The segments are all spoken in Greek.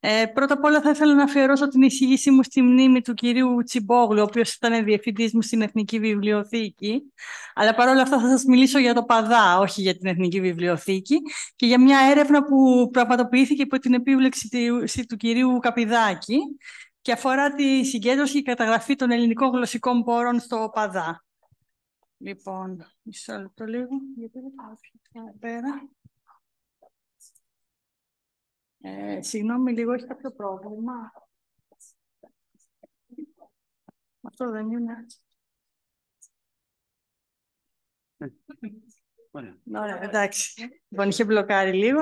Ε, πρώτα απ' όλα θα ήθελα να αφιερώσω την εισήγησή μου στη μνήμη του κυρίου Τσιμπόγλου, ο οποίος ήταν διευθυντής μου στην Εθνική Βιβλιοθήκη. Αλλά παρόλα αυτά θα σας μιλήσω για το Παδά, όχι για την Εθνική Βιβλιοθήκη και για μια έρευνα που πραγματοποιήθηκε υπό την επίβλεξη του κυρίου Καπιδάκη και αφορά τη συγκέντρωση και καταγραφή των ελληνικών γλωσσικών πόρων στο Παδά. Λοιπόν, μισό λεπτό λίγο, γιατί πέρα. Ε, συγγνώμη λίγο, έχει κάποιο πρόβλημα. Αυτό δεν είναι. Ε, ωραία. Ωραία, εντάξει. Λοιπόν, είχε μπλοκάρει λίγο.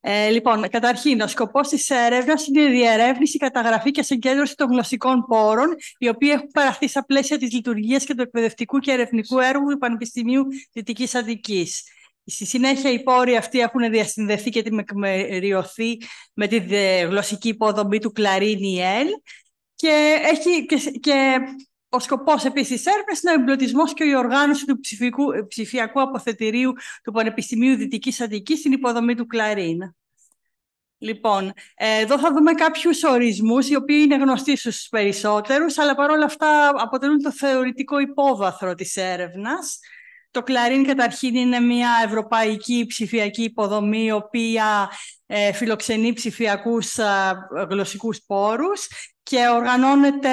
Ε, λοιπόν, καταρχήν, ο σκοπός της έρευνας είναι η διερεύνηση, καταγραφή και συγκέντρωση των γλωσσικών πόρων, οι οποίοι έχουν παραχθεί στα πλαίσια της λειτουργίας και του εκπαιδευτικού και ερευνητικού έργου του Πανεπιστημίου Δυτικής Αττικής. Στη συνέχεια οι πόροι αυτοί έχουν διασυνδεθεί και τεκμηριωθεί με τη γλωσσική υποδομή του Κλαρίνι Ελ και, έχει, και, ο σκοπός επίσης τη έρευνας είναι ο εμπλουτισμός και η οργάνωση του ψηφικού, ψηφιακού αποθετηρίου του Πανεπιστημίου Δυτικής Αττικής στην υποδομή του Κλαρίν. Λοιπόν, ε, εδώ θα δούμε κάποιους ορισμούς, οι οποίοι είναι γνωστοί στους περισσότερους, αλλά παρόλα αυτά αποτελούν το θεωρητικό υπόβαθρο της έρευνας. Το Κλαρίν καταρχήν είναι μια ευρωπαϊκή ψηφιακή υποδομή, η οποία ε, φιλοξενεί ψηφιακούς ε, γλωσσικούς πόρους και οργανώνεται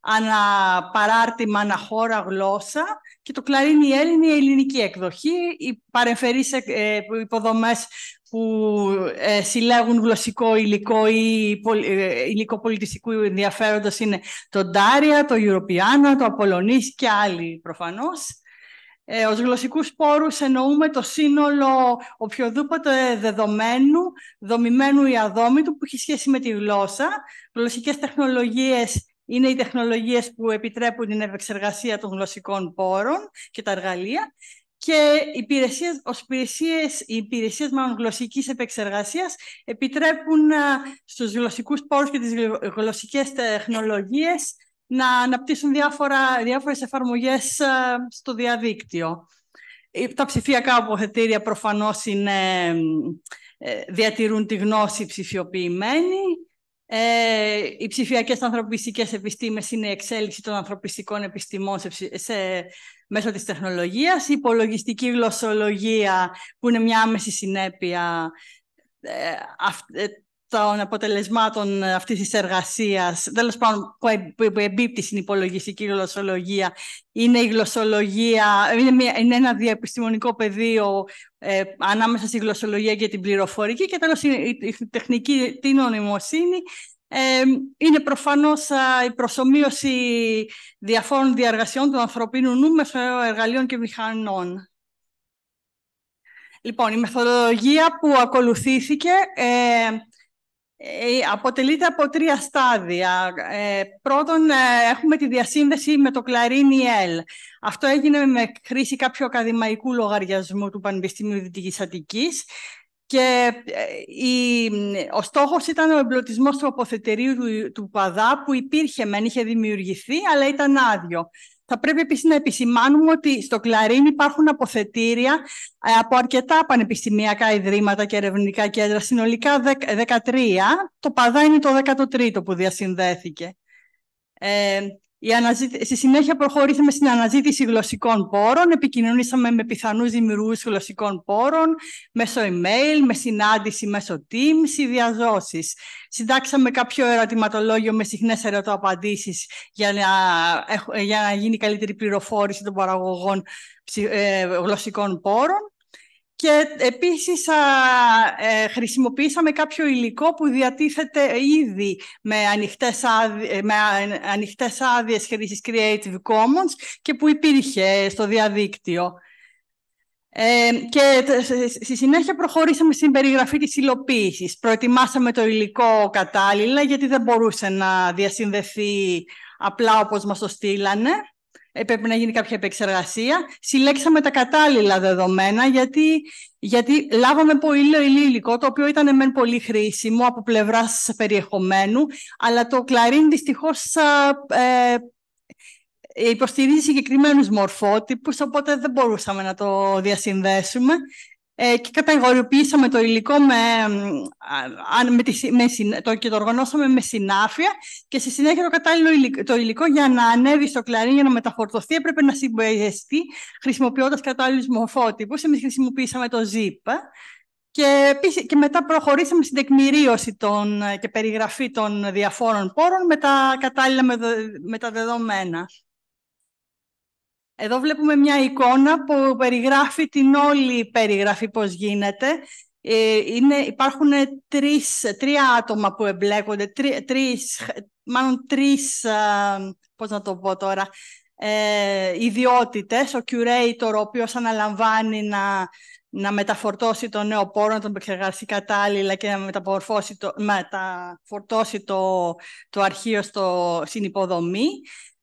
αναπαράρτημα, αναχώρα χώρα γλώσσα. Και το Κλαρίν η Έλληνη, η ελληνική εκδοχή, οι παρεμφερείς ε, ε υποδομές που συλλέγουν γλωσσικό υλικό ή υλικό πολιτιστικού ενδιαφέροντος είναι το Daria, το Europeana, το Απολωνής και άλλοι προφανώς. Ε, ως γλωσσικούς πόρους εννοούμε το σύνολο οποιοδήποτε δεδομένου, δομημένου ή αδόμητου, που έχει σχέση με τη γλώσσα. Γλωσσικές τεχνολογίες είναι οι τεχνολογίες που επιτρέπουν την επεξεργασία των γλωσσικών πόρων και τα εργαλεία. Και οι υπηρεσίες, ως υπηρεσίες, οι υπηρεσίες μάλλον, γλωσσικής επεξεργασίας επιτρέπουν ε, στους γλωσσικούς πόρους και τις γλωσσικές τεχνολογίες να αναπτύσσουν διάφορα, διάφορες εφαρμογές ε, στο διαδίκτυο. Ε, τα ψηφιακά αποθετήρια προφανώς είναι, ε, διατηρούν τη γνώση ψηφιοποιημένη. Ε, οι ψηφιακές ανθρωπιστικές επιστήμες είναι η εξέλιξη των ανθρωπιστικών επιστημών σε, μέσω της τεχνολογίας. Η υπολογιστική γλωσσολογία, που είναι μια άμεση συνέπεια των αποτελεσμάτων ε, αυτής της εργασίας, τέλος πάντων ε, που εμπίπτει στην υπολογιστική γλωσσολογία, είναι η γλωσσολογία, είναι, μια, ένα διαπιστημονικό πεδίο ε, ανάμεσα στη γλωσσολογία και την πληροφορική και τέλος η, τεχνική την είναι προφανώς η προσωμείωση διαφόρων διαργασιών του ανθρωπίνου νου μέσω εργαλείων και μηχανών. Λοιπόν, η μεθοδολογία που ακολουθήθηκε ε, αποτελείται από τρία στάδια. Ε, πρώτον, ε, έχουμε τη διασύνδεση με το Κλαρίνι Ελ. Αυτό έγινε με χρήση κάποιου ακαδημαϊκού λογαριασμού του Πανεπιστημίου Δυτικής Αττικής και η, ο στόχος ήταν ο εμπλωτισμός του αποθετηρίου του, του Παδά που υπήρχε μεν, είχε δημιουργηθεί, αλλά ήταν άδειο. Θα πρέπει επίσης να επισημάνουμε ότι στο Κλαρίν υπάρχουν αποθετήρια ε, από αρκετά πανεπιστημιακά ιδρύματα και ερευνητικά κέντρα, συνολικά 13. Το Παδά είναι το 13ο που διασυνδέθηκε. Ε, η αναζήτη... Στη συνέχεια προχωρήσαμε στην αναζήτηση γλωσσικών πόρων, επικοινωνήσαμε με πιθανούς δημιουργούς γλωσσικών πόρων, μέσω email, με συνάντηση μέσω Teams ή Συντάξαμε κάποιο ερωτηματολόγιο με συχνές ερωτοαπαντήσεις για να, για να γίνει καλύτερη πληροφόρηση των παραγωγών ε, γλωσσικών πόρων και επίσης ε, χρησιμοποιήσαμε κάποιο υλικό που διατίθεται ήδη με ανοιχτές, ε, με ε, ανοιχτές άδειες χρήσης Creative Commons και που υπήρχε στο διαδίκτυο. Ε, και στη συνέχεια προχωρήσαμε στην περιγραφή της υλοποίησης. Προετοιμάσαμε το υλικό κατάλληλα γιατί δεν μπορούσε να διασυνδεθεί απλά όπως μας το στείλανε πρέπει να γίνει κάποια επεξεργασία. Συλλέξαμε τα κατάλληλα δεδομένα, γιατί, γιατί λάβαμε πολύ υλικό, το οποίο ήταν μεν πολύ χρήσιμο από πλευράς περιεχομένου, αλλά το κλαρίν δυστυχώς ε, υποστηρίζει συγκεκριμένους μορφότυπους, οπότε δεν μπορούσαμε να το διασυνδέσουμε. Ε, και κατηγοριοποιήσαμε το υλικό με, με, το, και το οργανώσαμε με συνάφεια και στη συνέχεια το κατάλληλο υλικό, το υλικό για να ανέβει στο κλαρί για να μεταφορτωθεί, έπρεπε να συμπεριεστεί χρησιμοποιώντας κατάλληλους μορφότυπους. Εμείς χρησιμοποιήσαμε το ZIP και, και μετά προχωρήσαμε στην τεκμηρίωση των, ε, και περιγραφή των διαφόρων πόρων με τα κατάλληλα με τα δεδομένα. Εδώ βλέπουμε μια εικόνα που περιγράφει την όλη περιγραφή πώς γίνεται. Ε, είναι, υπάρχουν τρεις, τρία άτομα που εμπλέκονται, τρεις, μάλλον τρεις, πώς να το πω τώρα, ε, ιδιότητες. Ο curator, ο οποίος αναλαμβάνει να, να μεταφορτώσει το νέο πόρο, να τον επεξεργαστεί κατάλληλα και να μεταφορτώσει το, μεταφορτώσει το, το αρχείο στο, στην υποδομή.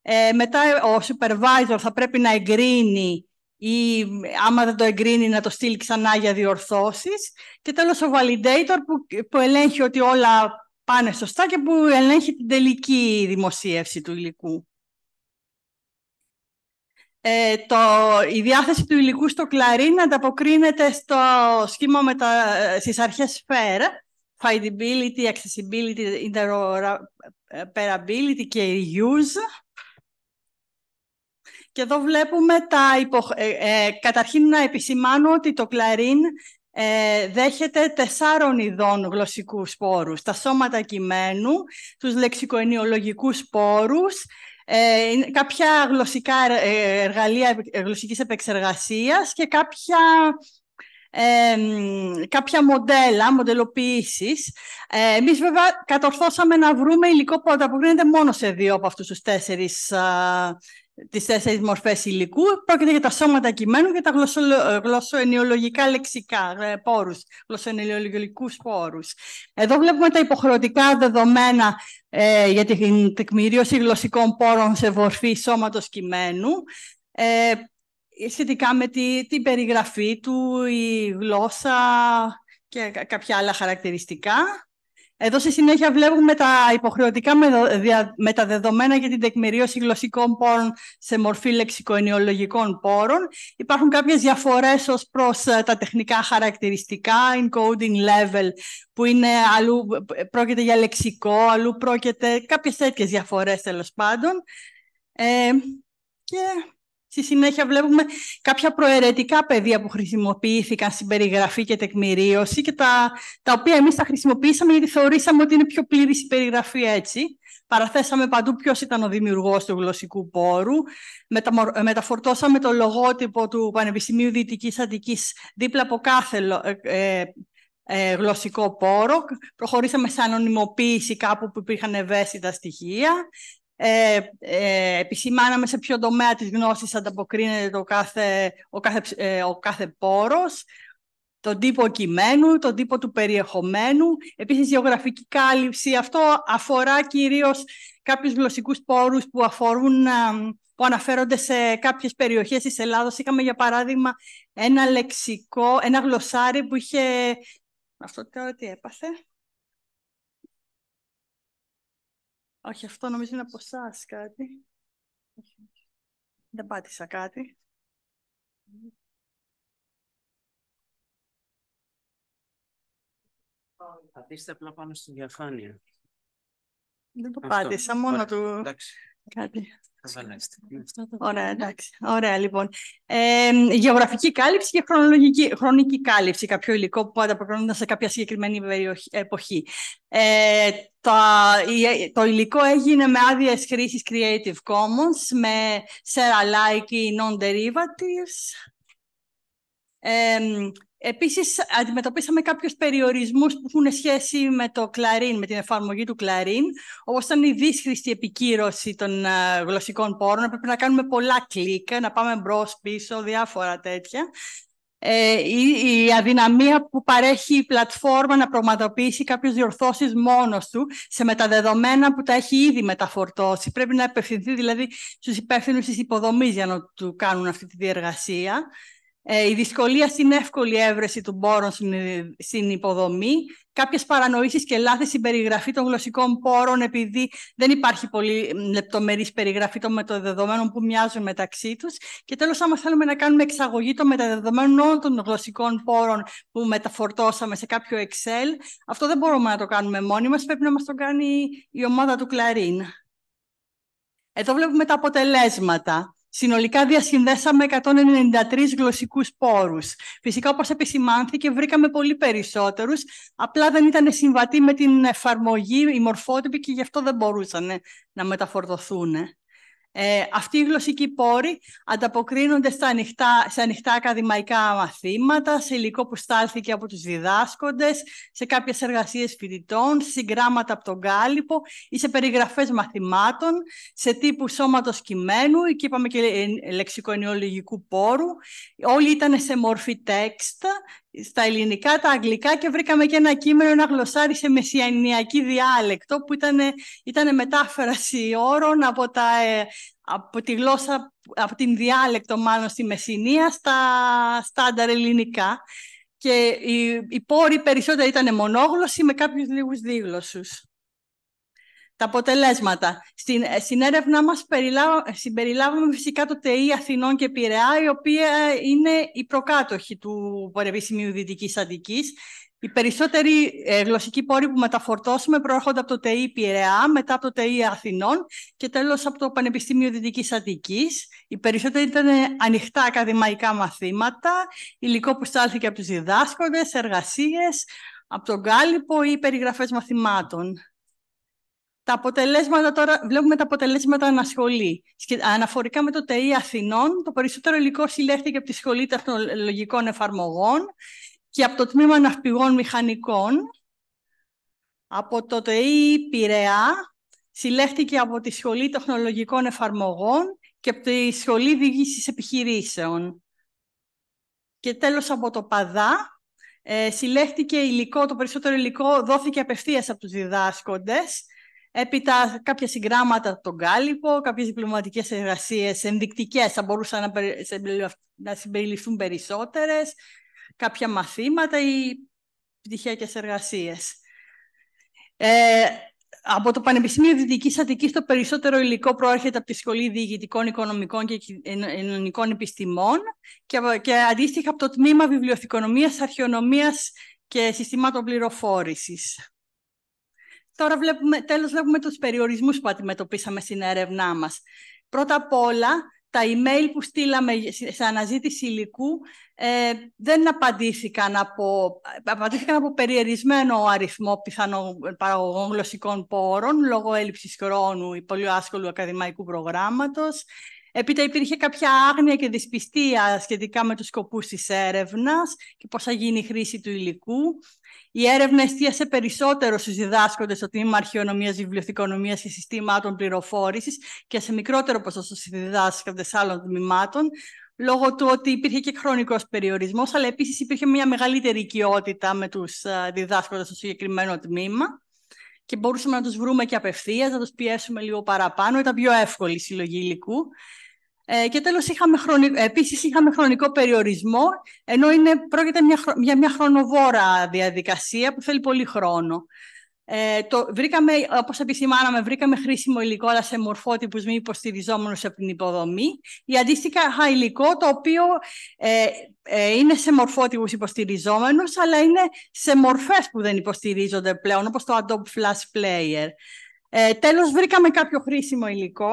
Ε, μετά ε, ο supervisor θα πρέπει να εγκρίνει ή άμα δεν το εγκρίνει να το στείλει ξανά για διορθώσεις. Και τέλος ο validator που, που ελέγχει ότι όλα πάνε σωστά και που ελέγχει την τελική δημοσίευση του υλικού. Ε, το, η διάθεση του υλικού στο κλαρίν ανταποκρίνεται στο σχήμα με τα, στις αρχές FAIR, Findability, Accessibility, Interoperability και Use. Και εδώ βλέπουμε τα ε, ε, καταρχήν να επισημάνω ότι το κλαρίν ε, δέχεται τεσσάρων ειδών γλωσσικούς σπόρους. Τα σώματα κειμένου, τους λεξικοενιολογικούς σπόρους, ε, κάποια γλωσσικά ε, εργαλεία ε, γλωσσικής επεξεργασίας και κάποια ε, κάποια μοντέλα, μοντελοποιήσεις. Ε, εμείς βέβαια κατορθώσαμε να βρούμε υλικό που ανταποκρίνεται μόνο σε δύο από αυτούς τους τέσσερις τις τέσσερις μορφές υλικού. Πρόκειται για τα σώματα κειμένου και τα γλωσσοενιολογικά λεξικά, ε, πόρους, γλωσσοενιολογικούς πόρους. Εδώ βλέπουμε τα υποχρεωτικά δεδομένα ε, για την τεκμηρίωση γλωσσικών πόρων σε βορφή σώματος κειμένου. Ε, σχετικά με την περιγραφή του, η γλώσσα και κάποια άλλα χαρακτηριστικά. Εδώ στη συνέχεια βλέπουμε τα υποχρεωτικά μεταδεδομένα για την τεκμηρίωση γλωσσικών πόρων σε μορφή λεξικοενιολογικών πόρων. Υπάρχουν κάποιες διαφορές ως προς ε, τα τεχνικά χαρακτηριστικά, encoding level, που είναι αλλού ε, πρόκειται για λεξικό, αλλού πρόκειται κάποιες τέτοιες διαφορές τέλος πάντων. Ε, και Στη συνέχεια βλέπουμε κάποια προαιρετικά πεδία που χρησιμοποιήθηκαν στην περιγραφή και τεκμηρίωση και τα, τα οποία εμείς τα χρησιμοποιήσαμε γιατί θεωρήσαμε ότι είναι πιο πλήρης η περιγραφή έτσι. Παραθέσαμε παντού ποιος ήταν ο δημιουργός του γλωσσικού πόρου. Ε, μεταφορτώσαμε το λογότυπο του Πανεπιστημίου Δυτικής Αττικής δίπλα από κάθε ε, ε, ε, γλωσσικό πόρο. Προχωρήσαμε σε ανωνυμοποίηση κάπου που υπήρχαν ευαίσθητα στοιχεία ε, ε, επισημάναμε σε ποιο τομέα της γνώσης ανταποκρίνεται το κάθε, ο, κάθε, ε, ο κάθε πόρος, τον τύπο κειμένου, τον τύπο του περιεχομένου. Επίσης, γεωγραφική κάλυψη. Αυτό αφορά κυρίως κάποιους γλωσσικούς πόρους που αφορούν που αναφέρονται σε κάποιες περιοχές της Ελλάδος. Είχαμε, για παράδειγμα, ένα λεξικό, ένα γλωσσάρι που είχε... Αυτό τώρα τι έπαθε. Όχι, αυτό νομίζω είναι από εσάς κάτι. Δεν πάτησα κάτι. Πατήστε απλά πάνω στη διαφάνεια. Δεν το πάτησα, μόνο του. Κάτι. Ναι. Ναι. Ωραία, εντάξει. Ωραία, λοιπόν. γεωγραφική κάλυψη και χρονολογική, χρονική κάλυψη, κάποιο υλικό που ανταποκρίνονται σε κάποια συγκεκριμένη εποχή. Ε, το, υλικό έγινε με άδειες χρήσης Creative Commons, με share alike non-derivatives. Επίσης, αντιμετωπίσαμε κάποιους περιορισμούς που έχουν σχέση με το κλαρίν, με την εφαρμογή του κλαρίν, όπως ήταν η δύσχριστη επικύρωση των ε, γλωσσικών πόρων. Πρέπει να κάνουμε πολλά κλικ, να πάμε μπρος, πίσω, διάφορα τέτοια. Ε, η, αδυναμία που παρέχει η πλατφόρμα να πραγματοποιήσει κάποιες διορθώσεις μόνος του σε μεταδεδομένα που τα έχει ήδη μεταφορτώσει. Πρέπει να επευθυνθεί δηλαδή στους υπεύθυνους της υποδομής για να του κάνουν αυτή τη διεργασία. Ε, η δυσκολία στην εύκολη έβρεση των πόρων στην ε, υποδομή, Κάποιες παρανοήσεις και λάθη στην περιγραφή των γλωσσικών πόρων επειδή δεν υπάρχει πολύ λεπτομερής περιγραφή των μεταδεδομένων που μοιάζουν μεταξύ τους. και τέλος άμα θέλουμε να κάνουμε εξαγωγή των μεταδεδομένων όλων των γλωσσικών πόρων που μεταφορτώσαμε σε κάποιο Excel, αυτό δεν μπορούμε να το κάνουμε μόνοι μας, πρέπει να μας το κάνει η ομάδα του Κλαρίν. Εδώ βλέπουμε τα αποτελέσματα. Συνολικά διασυνδέσαμε 193 γλωσσικούς πόρους. Φυσικά, όπως επισημάνθηκε, βρήκαμε πολύ περισσότερους. Απλά δεν ήταν συμβατοί με την εφαρμογή, οι μορφότυποι και γι' αυτό δεν μπορούσαν να μεταφορτωθούν. Ε, αυτοί οι γλωσσικοί πόροι ανταποκρίνονται στα ανοιχτά, σε ανοιχτά ακαδημαϊκά μαθήματα, σε υλικό που στάλθηκε από τους διδάσκοντες, σε κάποιες εργασίες φοιτητών, σε συγγράμματα από τον κάλυπο ή σε περιγραφές μαθημάτων, σε τύπου σώματος κειμένου, εκεί είπαμε και ε, λεξικονιολογικού πόρου. Όλοι ήταν σε μορφή τέξτα στα ελληνικά, τα αγγλικά και βρήκαμε και ένα κείμενο, ένα γλωσσάρι σε μεσιανιακή διάλεκτο που ήταν μετάφραση όρων από τα ε, από τη γλώσσα, από την διάλεκτο μάλλον στη Μεσσηνία στα στάνταρ ελληνικά. Και οι, οι πόροι περισσότερο ήταν μονόγλωσσοι με κάποιους λίγους δίγλωσσους. Τα αποτελέσματα. Στην, στην έρευνά μας συμπεριλάβαμε φυσικά το ΤΕΙ Αθηνών και Πειραιά, η οποία είναι η προκάτοχη του Σημείου Δυτικής Αντικής οι περισσότεροι ε, γλωσσικοί πόροι που μεταφορτώσουμε προέρχονται από το ΤΕΙ Πειραιά, μετά από το ΤΕΙ Αθηνών και τέλος από το Πανεπιστήμιο Δυτικής Αττικής. Οι περισσότεροι ήταν ανοιχτά ακαδημαϊκά μαθήματα, υλικό που στάλθηκε από τους διδάσκοντες, εργασίες, από τον κάλυπο ή περιγραφές μαθημάτων. Τα αποτελέσματα τώρα, βλέπουμε τα αποτελέσματα ανασχολή. Αναφορικά με το ΤΕΙ Αθηνών, το περισσότερο υλικό συλλέχθηκε από τη Σχολή Τεχνολογικών Εφαρμογών και από το τμήμα ναυπηγών μηχανικών από το ΤΕΗ Πειραιά, συλλέχθηκε από τη Σχολή Τεχνολογικών Εφαρμογών και από τη Σχολή Διοίκησης Επιχειρήσεων. Και τέλος από το ΠΑΔΑ, ε, υλικό, το περισσότερο υλικό δόθηκε απευθείας από τους διδάσκοντες, έπειτα κάποια συγγράμματα τον κάλυπο, κάποιες διπλωματικές εργασίες ενδεικτικές, θα μπορούσαν να, να συμπεριληφθούν περισσότερες, κάποια μαθήματα ή πτυχιακές εργασίες. Ε, από το Πανεπιστήμιο Δυτικής Αττικής, το περισσότερο υλικό προέρχεται από τη Σχολή Διηγητικών, Οικονομικών και Κοινωνικών Επιστημών και, και αντίστοιχα από το Τμήμα Βιβλιοθηκονομίας, Αρχαιονομίας και Συστημάτων πληροφόρησης. Τώρα βλέπουμε, τέλος βλέπουμε τους περιορισμούς που αντιμετωπίσαμε στην έρευνά μας. Πρώτα απ' όλα, τα email που στείλαμε σε αναζήτηση υλικού ε, δεν απαντήθηκαν από, από περιερισμένο αριθμό πιθανών παραγωγών γλωσσικών πόρων λόγω έλλειψης χρόνου ή πολύ άσχολου ακαδημαϊκού προγράμματος Έπειτα υπήρχε κάποια άγνοια και δυσπιστία σχετικά με τους σκοπούς της έρευνας και πώς θα γίνει η χρήση του υλικού. Η έρευνα εστίασε περισσότερο στους διδάσκοντες στο τμήμα αρχαιονομίας, βιβλιοθηκονομίας και συστήματων πληροφόρησης και σε μικρότερο ποσοστό στους διδάσκοντες άλλων τμήματων, λόγω του ότι υπήρχε και χρονικός περιορισμός, αλλά επίσης υπήρχε μια μεγαλύτερη οικειότητα με τους ε, διδάσκοντες στο συγκεκριμένο τμήμα και μπορούσαμε να τους βρούμε και απευθείας, να τους πιέσουμε λίγο παραπάνω. Ήταν πιο εύκολη η συλλογή υλικού. Ε, και τέλος, είχαμε χρονι... επίσης είχαμε χρονικό περιορισμό, ενώ είναι, πρόκειται μια, για μια χρονοβόρα διαδικασία που θέλει πολύ χρόνο. Ε, το, βρήκαμε, όπως επισημάναμε, βρήκαμε χρήσιμο υλικό, αλλά σε μορφότυπους μη υποστηριζόμενους από την υποδομή. Ή αντίστοιχα υλικό, το οποίο ε, ε, είναι σε μορφότυπους υποστηριζόμενους, αλλά είναι σε μορφές που δεν υποστηρίζονται πλέον, όπως το Adobe Flash Player. Ε, τέλος, βρήκαμε κάποιο χρήσιμο υλικό,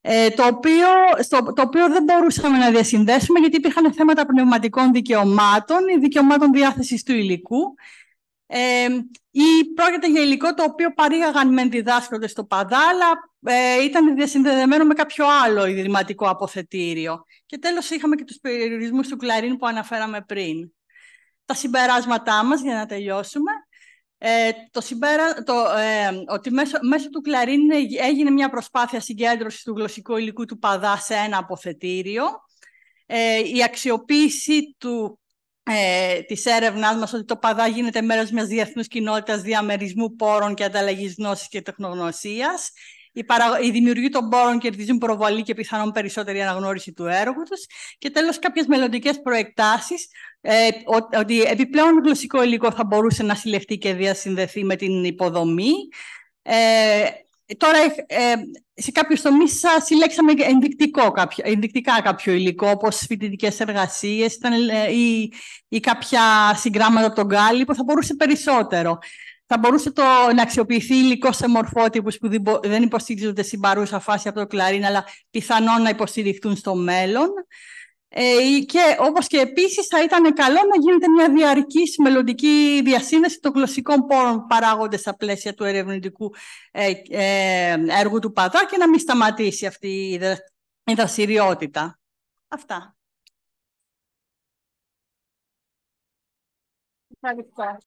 ε, το, οποίο, το οποίο δεν μπορούσαμε να διασυνδέσουμε γιατί υπήρχαν θέματα πνευματικών δικαιωμάτων ή δικαιωμάτων διάθεσης του υλικού ή πρόκειται για υλικό το οποίο παρήγαγαν μεν διδάσκοντες στο ΠΑΔΑ ε, ήταν διασυνδεδεμένο με κάποιο άλλο ιδρυματικό αποθετήριο. Και τέλος είχαμε και τους περιορισμούς του κλαρίν που αναφέραμε πριν. Τα συμπεράσματά μας, για να τελειώσουμε. Ε, το συμπέρα, το, ε, ότι μέσω, μέσω του κλαρίν έγινε μια προσπάθεια συγκέντρωσης του γλωσσικού υλικού του παδά σε ένα αποθετήριο. Ε, η αξιοποίηση του ε, της έρευνάς μας ότι το ΠΑΔΑ γίνεται μέρος μιας διεθνούς κοινότητας διαμερισμού πόρων και ανταλλαγής γνώσης και τεχνογνωσίας. Οι, παρα... δημιουργοί των πόρων κερδίζουν προβολή και πιθανόν περισσότερη αναγνώριση του έργου τους. Και τέλος κάποιες μελλοντικές προεκτάσεις ε, ότι επιπλέον γλωσσικό υλικό θα μπορούσε να συλλεχτεί και διασυνδεθεί με την υποδομή. Ε, ε, τώρα, ε, ε, σε κάποιους τομείς συλλέξαμε ενδεικτικό, κάποιο, ενδεικτικά κάποιο υλικό, όπως φοιτητικές εργασίες ε, ή, ή, κάποια συγγράμματα από τον Γκάλι, που θα μπορούσε περισσότερο. Θα μπορούσε το, να αξιοποιηθεί υλικό σε μορφότυπους που δεν υποστηρίζονται στην παρούσα φάση από το κλαρίν, αλλά πιθανόν να υποστηριχθούν στο μέλλον. Ε, και όπως και επίσης θα ήταν καλό να γίνεται μια διαρκή μελλοντική διασύνδεση των γλωσσικών πόρων παράγονται στα πλαίσια του ερευνητικού ε, ε έργου του πατά και να μην σταματήσει αυτή η δραστηριότητα. Αυτά.